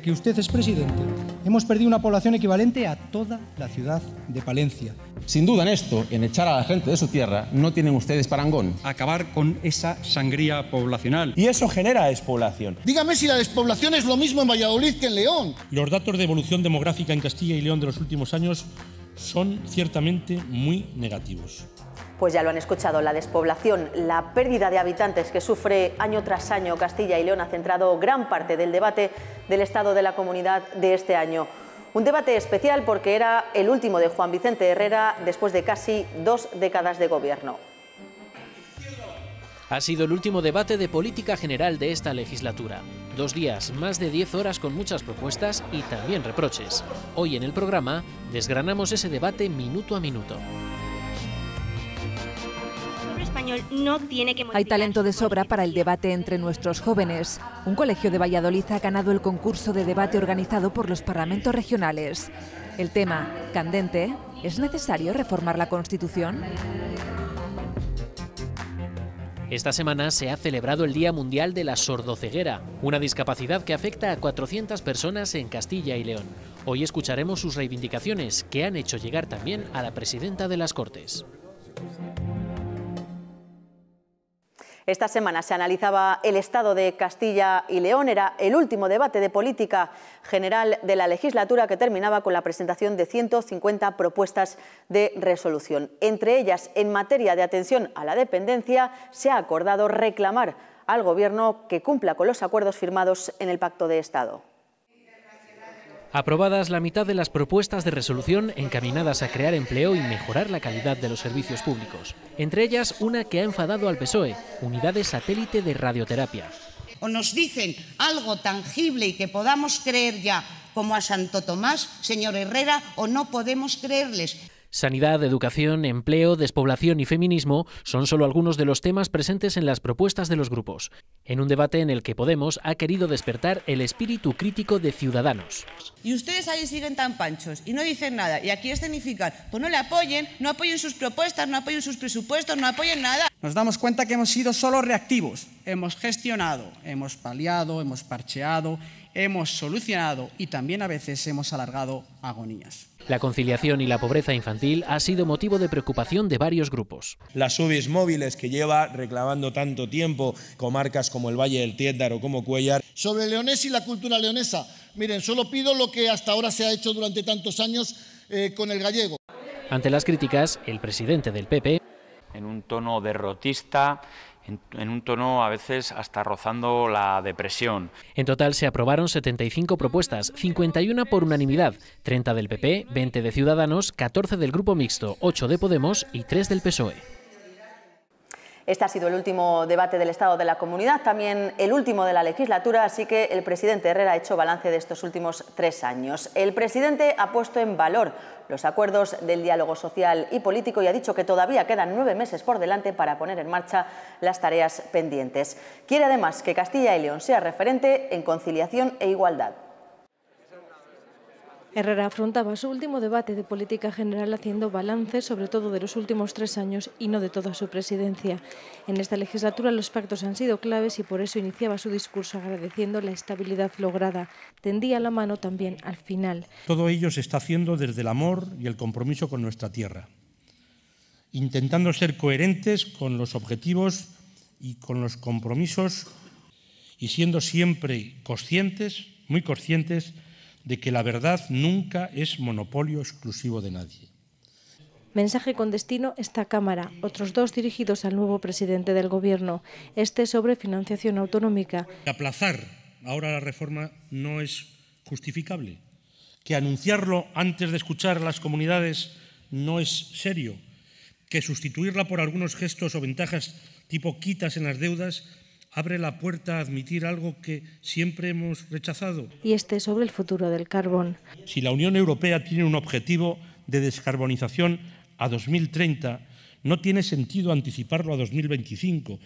que usted es presidente, hemos perdido una población equivalente a toda la ciudad de Palencia. Sin duda en esto, en echar a la gente de su tierra, no tienen ustedes parangón. Acabar con esa sangría poblacional. Y eso genera despoblación. Dígame si la despoblación es lo mismo en Valladolid que en León. Los datos de evolución demográfica en Castilla y León de los últimos años son ciertamente muy negativos. Pues ya lo han escuchado, la despoblación, la pérdida de habitantes que sufre año tras año Castilla y León ha centrado gran parte del debate del estado de la comunidad de este año. Un debate especial porque era el último de Juan Vicente Herrera después de casi dos décadas de gobierno. Ha sido el último debate de política general de esta legislatura. Dos días, más de diez horas con muchas propuestas y también reproches. Hoy en el programa desgranamos ese debate minuto a minuto. Hay talento de sobra para el debate entre nuestros jóvenes. Un colegio de Valladolid ha ganado el concurso de debate organizado por los parlamentos regionales. El tema, candente, ¿es necesario reformar la Constitución? Esta semana se ha celebrado el Día Mundial de la Sordoceguera, una discapacidad que afecta a 400 personas en Castilla y León. Hoy escucharemos sus reivindicaciones, que han hecho llegar también a la presidenta de las Cortes. Esta semana se analizaba el estado de Castilla y León. Era el último debate de política general de la legislatura que terminaba con la presentación de 150 propuestas de resolución. Entre ellas, en materia de atención a la dependencia, se ha acordado reclamar al Gobierno que cumpla con los acuerdos firmados en el Pacto de Estado. Aprobadas la mitad de las propuestas de resolución encaminadas a crear empleo y mejorar la calidad de los servicios públicos. Entre ellas, una que ha enfadado al PSOE, unidades satélite de radioterapia. O nos dicen algo tangible y que podamos creer ya, como a Santo Tomás, señor Herrera, o no podemos creerles. Sanidad, educación, empleo, despoblación y feminismo son solo algunos de los temas presentes en las propuestas de los grupos, en un debate en el que Podemos ha querido despertar el espíritu crítico de ciudadanos. Y ustedes ahí siguen tan panchos y no dicen nada y aquí es significar, pues no le apoyen, no apoyen sus propuestas, no apoyen sus presupuestos, no apoyen nada. Nos damos cuenta que hemos sido solo reactivos, hemos gestionado, hemos paliado, hemos parcheado, hemos solucionado y también a veces hemos alargado agonías. La conciliación y la pobreza infantil ha sido motivo de preocupación de varios grupos. Las UBIs móviles que lleva reclamando tanto tiempo comarcas como el Valle del Tiéndaro o como Cuellar. Sobre leones y la cultura leonesa, miren, solo pido lo que hasta ahora se ha hecho durante tantos años eh, con el gallego. Ante las críticas, el presidente del PP... En un tono derrotista, en, un tono a veces hasta rozando la depresión. En total se aprobaron 75 propuestas, 51 por unanimidad, 30 del PP, 20 de Ciudadanos, 14 del Grupo Mixto, 8 de Podemos y 3 del PSOE. Este ha sido el último debate del Estado de la Comunidad, también el último de la legislatura, así que el presidente Herrera ha hecho balance de estos últimos tres años. El presidente ha puesto en valor los acuerdos del diálogo social y político y ha dicho que todavía quedan nueve meses por delante para poner en marcha las tareas pendientes. Quiere además que Castilla y León sea referente en conciliación e igualdad. Herrera afrontaba su último debate de política general haciendo balance sobre todo de los últimos tres años y no de toda su presidencia. En esta legislatura los pactos han sido claves y por eso iniciaba su discurso agradeciendo la estabilidad lograda. Tendía la mano también al final. Todo ello se está haciendo desde el amor y el compromiso con nuestra tierra, intentando ser coherentes con los objetivos y con los compromisos y siendo siempre conscientes, muy conscientes, de que la verdad nunca es monopolio exclusivo de nadie. Mensaje con destino esta Cámara, otros dos dirigidos al nuevo presidente del Gobierno, este sobre financiación autonómica. Aplazar ahora la reforma no es justificable, que anunciarlo antes de escuchar a las comunidades no es serio, que sustituirla por algunos gestos o ventajas tipo quitas en las deudas abre la puerta a admitir algo que siempre hemos rechazado. Y este sobre el futuro del carbón. Si la Unión Europea tiene un objetivo de descarbonización a 2030, no tiene sentido anticiparlo a 2025.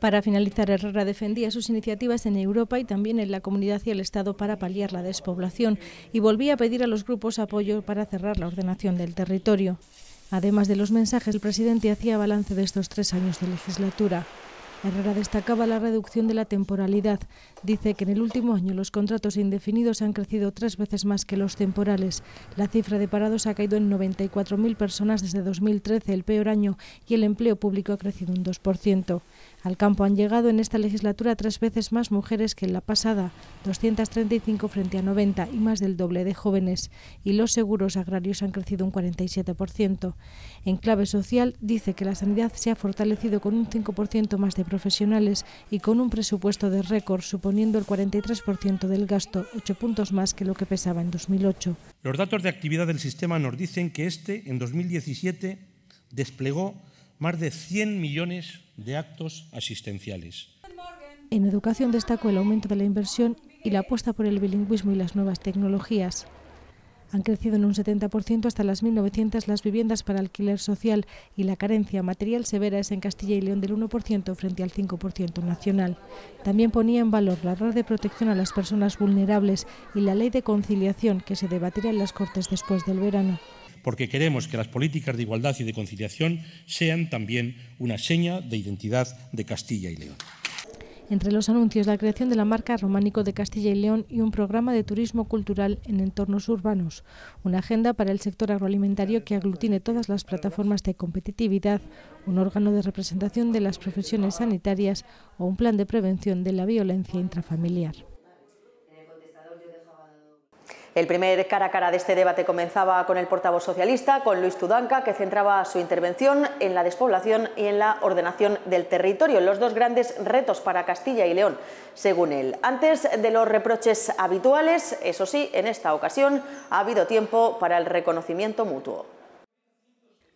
Para finalizar, Herrera defendía sus iniciativas en Europa y también en la comunidad y el Estado para paliar la despoblación y volvía a pedir a los grupos apoyo para cerrar la ordenación del territorio. Además de los mensajes, el presidente hacía balance de estos tres años de legislatura. Herrera destacaba la reducción de la temporalidad. Dice que en el último año los contratos indefinidos han crecido tres veces más que los temporales. La cifra de parados ha caído en 94.000 personas desde 2013, el peor año, y el empleo público ha crecido un 2%. Al campo han llegado en esta legislatura tres veces más mujeres que en la pasada, 235 frente a 90 y más del doble de jóvenes, y los seguros agrarios han crecido un 47%. En clave social, dice que la sanidad se ha fortalecido con un 5% más de profesionales y con un presupuesto de récord, suponiendo el 43% del gasto, 8 puntos más que lo que pesaba en 2008. Los datos de actividad del sistema nos dicen que este, en 2017, desplegó más de 100 millones de actos asistenciales. En educación destacó el aumento de la inversión y la apuesta por el bilingüismo y las nuevas tecnologías. Han crecido en un 70% hasta las 1.900 las viviendas para alquiler social y la carencia material severa es en Castilla y León del 1% frente al 5% nacional. También ponía en valor la red de protección a las personas vulnerables y la ley de conciliación que se debatirá en las Cortes después del verano porque queremos que las políticas de igualdad y de conciliación sean también una seña de identidad de Castilla y León. Entre los anuncios, la creación de la marca Románico de Castilla y León y un programa de turismo cultural en entornos urbanos, una agenda para el sector agroalimentario que aglutine todas las plataformas de competitividad, un órgano de representación de las profesiones sanitarias o un plan de prevención de la violencia intrafamiliar. El primer cara a cara de este debate comenzaba con el portavoz socialista, con Luis Tudanca, que centraba su intervención en la despoblación y en la ordenación del territorio, los dos grandes retos para Castilla y León, según él. Antes de los reproches habituales, eso sí, en esta ocasión ha habido tiempo para el reconocimiento mutuo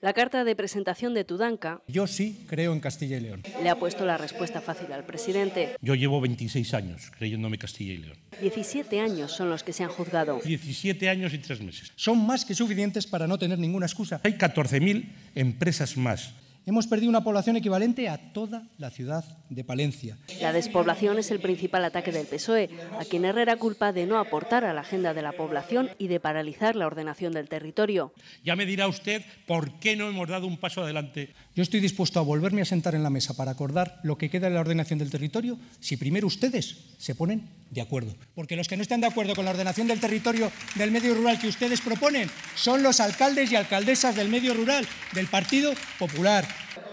la carta de presentación de Tudanca. Yo sí creo en Castilla y León. Le ha puesto la respuesta fácil al presidente. Yo llevo 26 años creyéndome Castilla y León. 17 años son los que se han juzgado. 17 años y 3 meses. Son más que suficientes para no tener ninguna excusa. Hay 14.000 empresas más Hemos perdido una población equivalente a toda la ciudad de Palencia. La despoblación es el principal ataque del PSOE, a quien Herrera culpa de no aportar a la agenda de la población y de paralizar la ordenación del territorio. Ya me dirá usted por qué no hemos dado un paso adelante. Yo estoy dispuesto a volverme a sentar en la mesa para acordar lo que queda de la ordenación del territorio si primero ustedes se ponen de acuerdo. Porque los que no están de acuerdo con la ordenación del territorio del medio rural que ustedes proponen son los alcaldes y alcaldesas del medio rural del Partido Popular.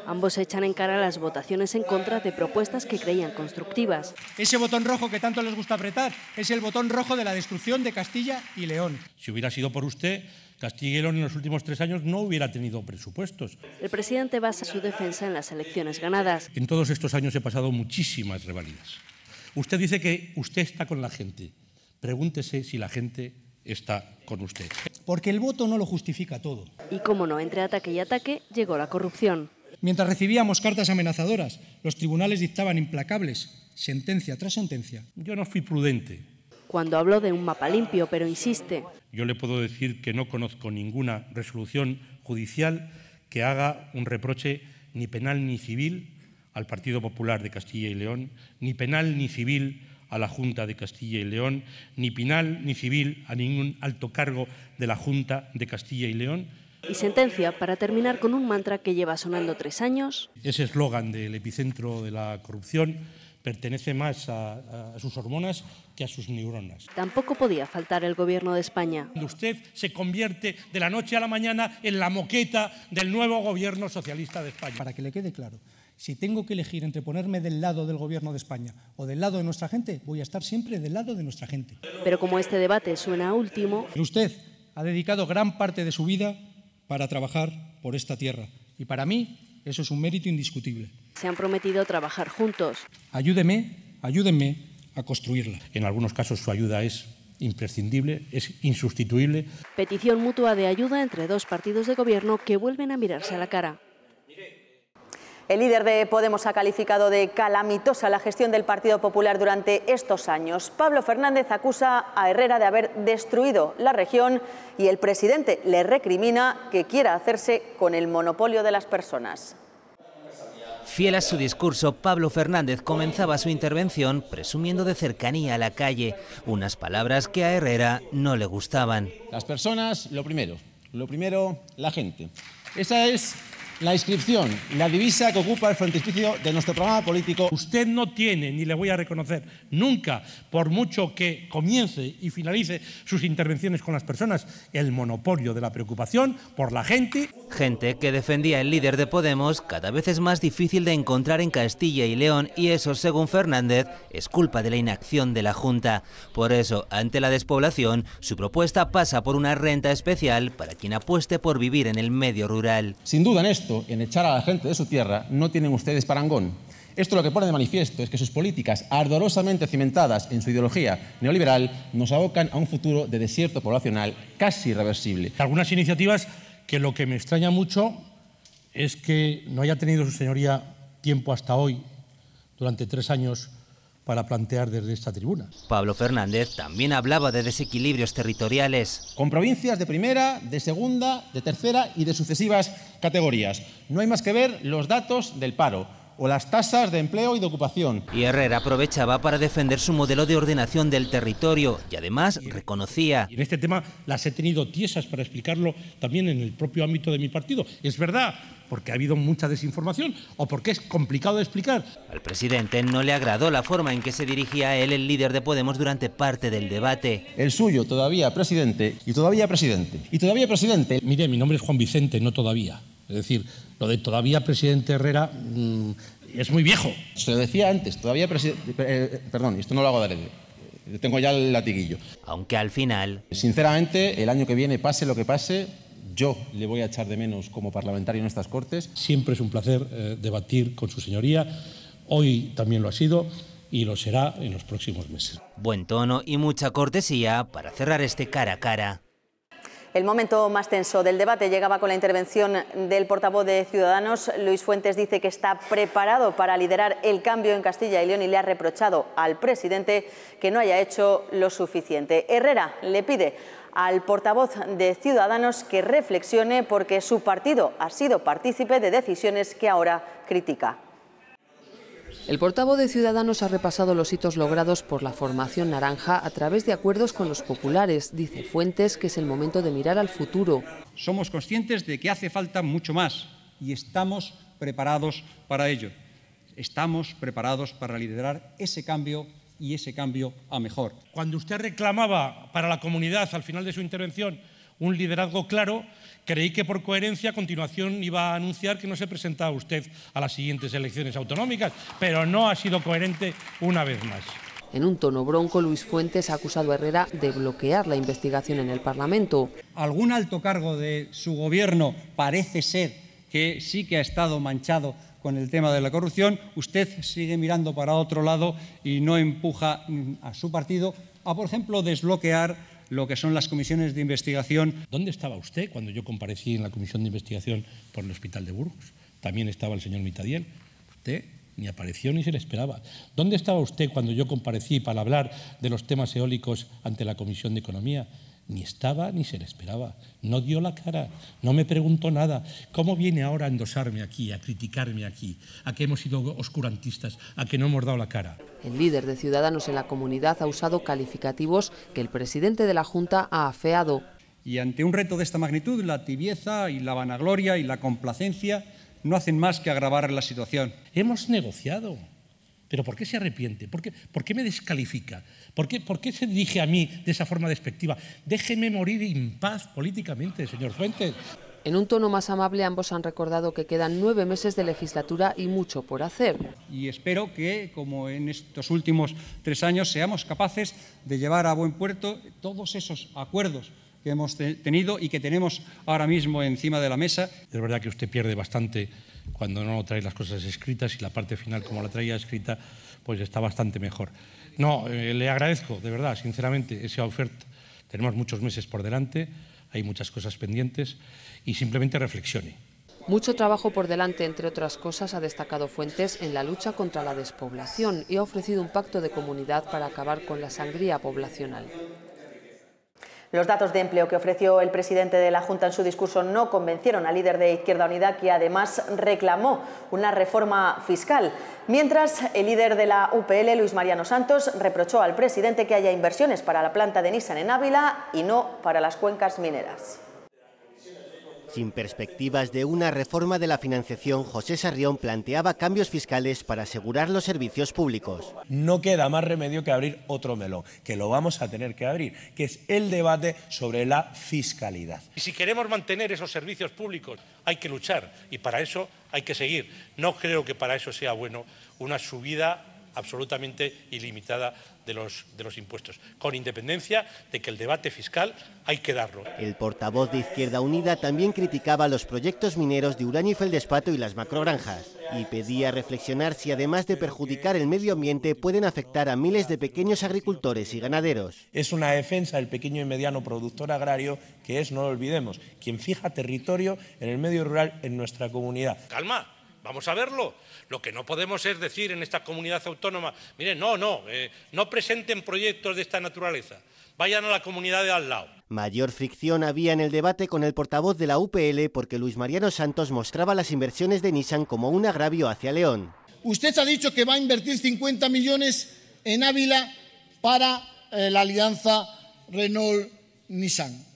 Ambos echan en cara las votaciones en contra de propuestas que creían constructivas. Ese botón rojo que tanto les gusta apretar es el botón rojo de la destrucción de Castilla y León. Si hubiera sido por usted, Castilla y León en los últimos tres años no hubiera tenido presupuestos. El presidente basa su defensa en las elecciones ganadas. En todos estos años he pasado muchísimas revalidas. Usted dice que usted está con la gente. Pregúntese si la gente está con usted. Porque el voto no lo justifica todo. Y como no, entre ataque y ataque llegó la corrupción. Mientras recibíamos cartas amenazadoras, los tribunales dictaban implacables, sentencia tras sentencia. Yo no fui prudente. Cuando habló de un mapa limpio, pero insiste. Yo le puedo decir que no conozco ninguna resolución judicial que haga un reproche ni penal ni civil al Partido Popular de Castilla y León, ni penal ni civil a la Junta de Castilla y León, ni pinal ni civil a ningún alto cargo de la Junta de Castilla y León. Y sentencia para terminar con un mantra que lleva sonando tres años. Ese eslogan del epicentro de la corrupción pertenece más a, a, sus hormonas que a sus neuronas. Tampoco podía faltar el gobierno de España. Usted se convierte de la noche a la mañana en la moqueta del nuevo gobierno socialista de España. Para que le quede claro, si tengo que elegir entre ponerme del lado del Gobierno de España o del lado de nuestra gente, voy a estar siempre del lado de nuestra gente. Pero como este debate suena a último... Usted ha dedicado gran parte de su vida para trabajar por esta tierra. Y para mí eso es un mérito indiscutible. Se han prometido trabajar juntos. Ayúdeme, ayúdenme a construirla. En algunos casos su ayuda es imprescindible, es insustituible. Petición mutua de ayuda entre dos partidos de gobierno que vuelven a mirarse a la cara. El líder de Podemos ha calificado de calamitosa la gestión del Partido Popular durante estos años. Pablo Fernández acusa a Herrera de haber destruido la región y el presidente le recrimina que quiera hacerse con el monopolio de las personas. Fiel a su discurso, Pablo Fernández comenzaba su intervención presumiendo de cercanía a la calle, unas palabras que a Herrera no le gustaban. Las personas, lo primero, lo primero, la gente. Esa es la inscripción, la divisa que ocupa el frontispicio de nuestro programa político. Usted no tiene, ni le voy a reconocer nunca, por mucho que comience y finalice sus intervenciones con las personas, el monopolio de la preocupación por la gente. Gente que defendía el líder de Podemos cada vez es más difícil de encontrar en Castilla y León y eso, según Fernández, es culpa de la inacción de la Junta. Por eso, ante la despoblación, su propuesta pasa por una renta especial para quien apueste por vivir en el medio rural. Sin duda en esto en echar a la gente de su tierra, no tienen ustedes parangón. Esto lo que pone de manifiesto es que sus políticas, ardorosamente cimentadas en su ideología neoliberal, nos abocan a un futuro de desierto poblacional casi irreversible. Algunas iniciativas que lo que me extraña mucho es que no haya tenido su señoría tiempo hasta hoy, durante tres años, para plantear desde esta tribuna. Pablo Fernández también hablaba de desequilibrios territoriales. Con provincias de primera, de segunda, de tercera y de sucesivas categorías. No hay más que ver los datos del paro o las tasas de empleo y de ocupación. Y Herrera aprovechaba para defender su modelo de ordenación del territorio y además reconocía. en este tema las he tenido tiesas para explicarlo también en el propio ámbito de mi partido. Es verdad, porque ha habido mucha desinformación o porque es complicado de explicar. Al presidente no le agradó la forma en que se dirigía a él el líder de Podemos durante parte del debate. El suyo, todavía presidente, y todavía presidente, y todavía presidente. Mire, mi nombre es Juan Vicente, no todavía. Es decir, lo de todavía presidente Herrera mm, es muy viejo. Se lo decía antes, todavía presidente... Eh, perdón, esto no lo hago de eh, tengo ya el latiguillo. Aunque al final... Sinceramente, el año que viene, pase lo que pase, yo le voy a echar de menos como parlamentario en estas Cortes. Siempre es un placer eh, debatir con su señoría. Hoy también lo ha sido y lo será en los próximos meses. Buen tono y mucha cortesía para cerrar este cara a cara. El momento más tenso del debate llegaba con la intervención del portavoz de Ciudadanos. Luis Fuentes dice que está preparado para liderar el cambio en Castilla y León y le ha reprochado al presidente que no haya hecho lo suficiente. Herrera le pide al portavoz de Ciudadanos que reflexione porque su partido ha sido partícipe de decisiones que ahora critica. El portavoz de Ciudadanos ha repasado los hitos logrados por la formación naranja a través de acuerdos con los populares. Dice Fuentes que es el momento de mirar al futuro. Somos conscientes de que hace falta mucho más y estamos preparados para ello. Estamos preparados para liderar ese cambio y ese cambio a mejor. Cuando usted reclamaba para la comunidad al final de su intervención un liderazgo claro, creí que por coherencia a continuación iba a anunciar que no se presentaba usted a las siguientes elecciones autonómicas, pero no ha sido coherente una vez más. En un tono bronco, Luis Fuentes ha acusado a Herrera de bloquear la investigación en el Parlamento. Algún alto cargo de su gobierno parece ser que sí que ha estado manchado con el tema de la corrupción. Usted sigue mirando para otro lado y no empuja a su partido a, por ejemplo, desbloquear lo que son las comisiones de investigación. ¿Dónde estaba usted cuando yo comparecí en la comisión de investigación por el Hospital de Burgos? También estaba el señor Mitadiel. Usted ni apareció ni se le esperaba. ¿Dónde estaba usted cuando yo comparecí para hablar de los temas eólicos ante la Comisión de Economía? Ni estaba ni se le esperaba. No dio la cara, no me preguntó nada. ¿Cómo viene ahora a endosarme aquí, a criticarme aquí, a que hemos sido oscurantistas, a que no hemos dado la cara? El líder de Ciudadanos en la comunidad ha usado calificativos que el presidente de la Junta ha afeado. Y ante un reto de esta magnitud, la tibieza y la vanagloria y la complacencia no hacen más que agravar la situación. Hemos negociado, ¿Pero por qué se arrepiente? ¿Por qué, por me descalifica? ¿Por qué, ¿Por qué, se dirige a mí de esa forma despectiva? Déjeme morir en paz políticamente, señor Fuentes. En un tono más amable, ambos han recordado que quedan nueve meses de legislatura y mucho por hacer. Y espero que, como en estos últimos tres años, seamos capaces de llevar a buen puerto todos esos acuerdos que hemos tenido y que tenemos ahora mismo encima de la mesa. Es verdad que usted pierde bastante cuando no trae las cosas escritas y la parte final como la traía escrita, pues está bastante mejor. No, eh, le agradezco, de verdad, sinceramente, esa oferta. Tenemos muchos meses por delante, hay muchas cosas pendientes y simplemente reflexione. Mucho trabajo por delante, entre otras cosas, ha destacado Fuentes en la lucha contra la despoblación y ha ofrecido un pacto de comunidad para acabar con la sangría poblacional. Los datos de empleo que ofreció el presidente de la Junta en su discurso no convencieron al líder de Izquierda Unida, que además reclamó una reforma fiscal. Mientras, el líder de la UPL, Luis Mariano Santos, reprochó al presidente que haya inversiones para la planta de Nissan en Ávila y no para las cuencas mineras. Sin perspectivas de una reforma de la financiación, José Sarrión planteaba cambios fiscales para asegurar los servicios públicos. No queda más remedio que abrir otro melón, que lo vamos a tener que abrir, que es el debate sobre la fiscalidad. Y si queremos mantener esos servicios públicos, hay que luchar y para eso hay que seguir. No creo que para eso sea bueno una subida absolutamente ilimitada de los, de los impuestos, con independencia de que el debate fiscal hay que darlo. El portavoz de Izquierda Unida también criticaba los proyectos mineros de uranio y feldespato y las macrogranjas, y pedía reflexionar si además de perjudicar el medio ambiente pueden afectar a miles de pequeños agricultores y ganaderos. Es una defensa del pequeño y mediano productor agrario que es, no lo olvidemos, quien fija territorio en el medio rural en nuestra comunidad. Calma, Vamos a verlo. Lo que no podemos es decir en esta comunidad autónoma, miren, no, no, eh, no presenten proyectos de esta naturaleza, vayan a la comunidad de al lado. Mayor fricción había en el debate con el portavoz de la UPL porque Luis Mariano Santos mostraba las inversiones de Nissan como un agravio hacia León. Usted ha dicho que va a invertir 50 millones en Ávila para eh, la alianza Renault-Nissan.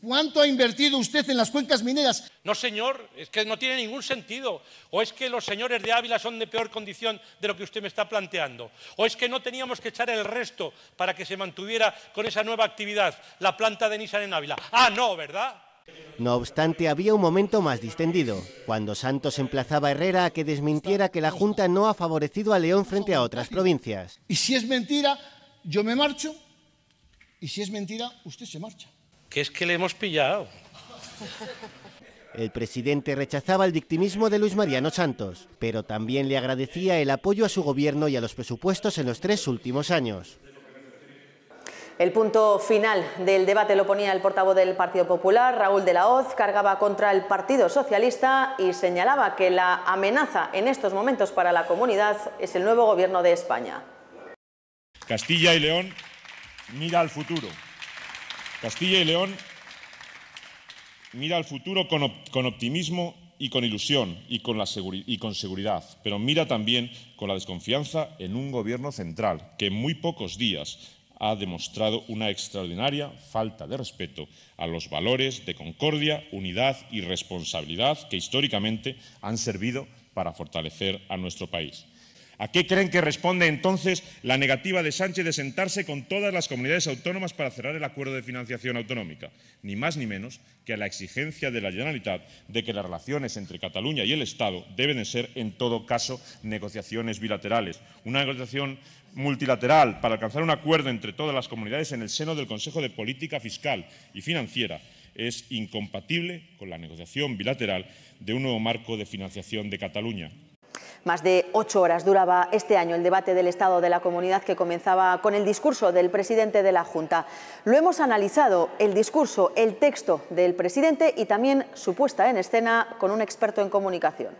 ¿Cuánto ha invertido usted en las cuencas mineras? No, señor, es que no tiene ningún sentido. O es que los señores de Ávila son de peor condición de lo que usted me está planteando. O es que no teníamos que echar el resto para que se mantuviera con esa nueva actividad la planta de Nissan en Ávila. Ah, no, ¿verdad? No obstante, había un momento más distendido, cuando Santos emplazaba a Herrera a que desmintiera que la Junta no ha favorecido a León frente a otras provincias. Y si es mentira, yo me marcho. Y si es mentira, usted se marcha que es que le hemos pillado. El presidente rechazaba el victimismo de Luis Mariano Santos, pero también le agradecía el apoyo a su gobierno y a los presupuestos en los tres últimos años. El punto final del debate lo ponía el portavoz del Partido Popular, Raúl de la Hoz, cargaba contra el Partido Socialista y señalaba que la amenaza en estos momentos para la comunidad es el nuevo gobierno de España. Castilla y León mira al futuro. Castilla y León mira al futuro con, optimismo y con ilusión y con seguridad, pero mira también con la desconfianza en un gobierno central que en muy pocos días ha demostrado una extraordinaria falta de respeto a los valores de concordia, unidad y responsabilidad que históricamente han servido para fortalecer a nuestro país. ¿A qué creen que responde entonces la negativa de Sánchez de sentarse con todas las comunidades autónomas para cerrar el acuerdo de financiación autonómica? Ni más ni menos que a la exigencia de la Generalitat de que las relaciones entre Cataluña y el Estado deben ser, en todo caso, negociaciones bilaterales. Una negociación multilateral para alcanzar un acuerdo entre todas las comunidades en el seno del Consejo de Política Fiscal y Financiera es incompatible con la negociación bilateral de un nuevo marco de financiación de Cataluña, más de ocho horas duraba este año el debate del Estado de la Comunidad que comenzaba con el discurso del presidente de la Junta. Lo hemos analizado, el discurso, el texto del presidente y también su puesta en escena con un experto en comunicación.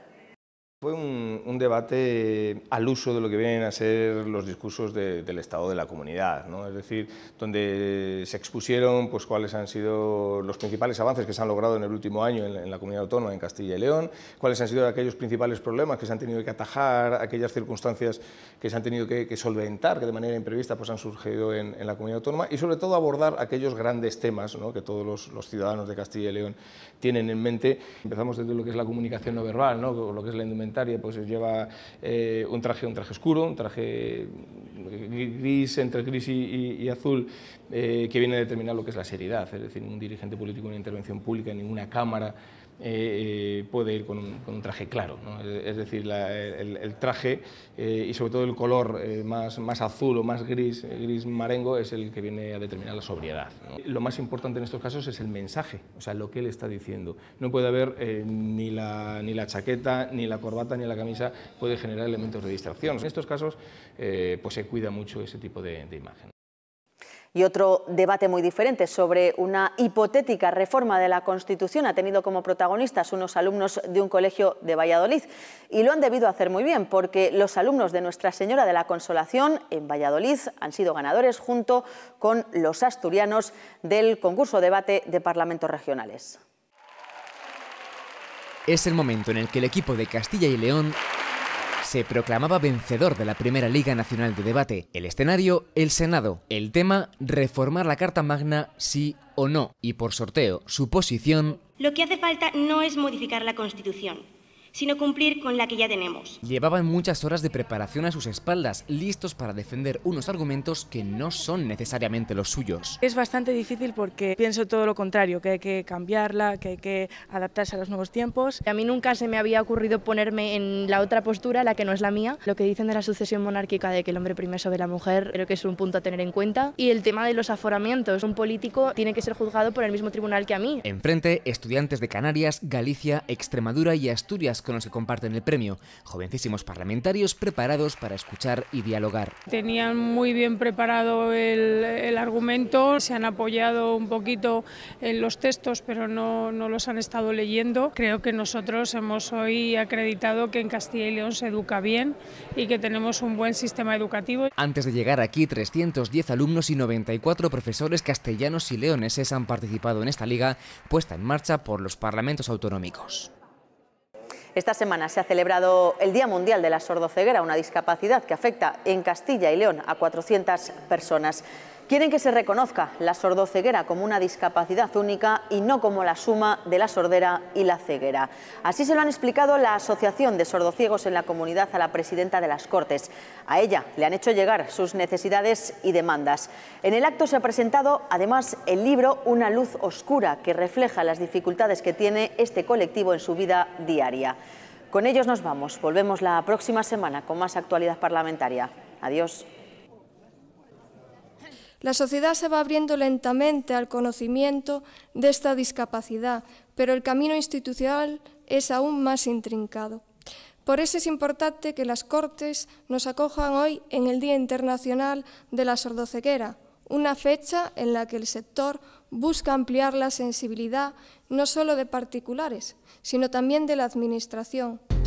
Fue un, debate al uso de lo que vienen a ser los discursos del Estado de la comunidad, es decir, donde se expusieron pues, cuáles han sido los principales avances que se han logrado en el último año en la, comunidad autónoma, en Castilla y León, cuáles han sido aquellos principales problemas que se han tenido que atajar, aquellas circunstancias que se han tenido que, solventar, que de manera imprevista pues, han surgido en, la comunidad autónoma, y sobre todo abordar aquellos grandes temas que todos los, ciudadanos de Castilla y León tienen en mente. Empezamos desde lo que es la comunicación no verbal, lo que es la indumentaria pues lleva eh, un traje un traje oscuro, un traje gris, entre gris y, azul, eh, que viene a determinar lo que es la seriedad, es decir, un dirigente político, una intervención pública, ninguna cámara, eh, eh, puede ir con un, traje claro. Es decir, el, traje eh, y sobre todo el color más, azul o más gris, gris marengo, es el que viene a determinar la sobriedad. Lo más importante en estos casos es el mensaje, o sea, lo que él está diciendo. No puede haber ni, la, ni la chaqueta, ni la corbata, ni la camisa, puede generar elementos de distracción. En estos casos pues se cuida mucho ese tipo de, de imagen. Y otro debate muy diferente sobre una hipotética reforma de la Constitución ha tenido como protagonistas unos alumnos de un colegio de Valladolid. Y lo han debido hacer muy bien, porque los alumnos de Nuestra Señora de la Consolación en Valladolid han sido ganadores junto con los asturianos del concurso debate de parlamentos regionales. Es el momento en el que el equipo de Castilla y León se proclamaba vencedor de la primera Liga Nacional de Debate. El escenario, el Senado. El tema, reformar la Carta Magna sí o no. Y por sorteo, su posición... Lo que hace falta no es modificar la Constitución, sino cumplir con la que ya tenemos. Llevaban muchas horas de preparación a sus espaldas, listos para defender unos argumentos que no son necesariamente los suyos. Es bastante difícil porque pienso todo lo contrario, que hay que cambiarla, que hay que adaptarse a los nuevos tiempos. A mí nunca se me había ocurrido ponerme en la otra postura, la que no es la mía. Lo que dicen de la sucesión monárquica de que el hombre primero sobre la mujer, creo que es un punto a tener en cuenta. Y el tema de los aforamientos, un político tiene que ser juzgado por el mismo tribunal que a mí. Enfrente, estudiantes de Canarias, Galicia, Extremadura y Asturias con los que comparten el premio, jovencísimos parlamentarios preparados para escuchar y dialogar. Tenían muy bien preparado el, argumento, se han apoyado un poquito en los textos, pero no, no los han estado leyendo. Creo que nosotros hemos hoy acreditado que en Castilla y León se educa bien y que tenemos un buen sistema educativo. Antes de llegar aquí, 310 alumnos y 94 profesores castellanos y leoneses han participado en esta liga puesta en marcha por los parlamentos autonómicos. Esta semana se ha celebrado el Día Mundial de la Sordoceguera, una discapacidad que afecta en Castilla y León a 400 personas. Quieren que se reconozca la sordoceguera como una discapacidad única y no como la suma de la sordera y la ceguera. Así se lo han explicado la Asociación de Sordociegos en la Comunidad a la presidenta de las Cortes. A ella le han hecho llegar sus necesidades y demandas. En el acto se ha presentado además el libro Una luz oscura que refleja las dificultades que tiene este colectivo en su vida diaria. Con ellos nos vamos. Volvemos la próxima semana con más actualidad parlamentaria. Adiós. La sociedad se va abriendo lentamente al conocimiento de esta discapacidad, pero el camino institucional es aún más intrincado. Por eso es importante que las Cortes nos acojan hoy en el Día Internacional de la Sordoceguera, una fecha en la que el sector busca ampliar la sensibilidad no solo de particulares, sino también de la Administración.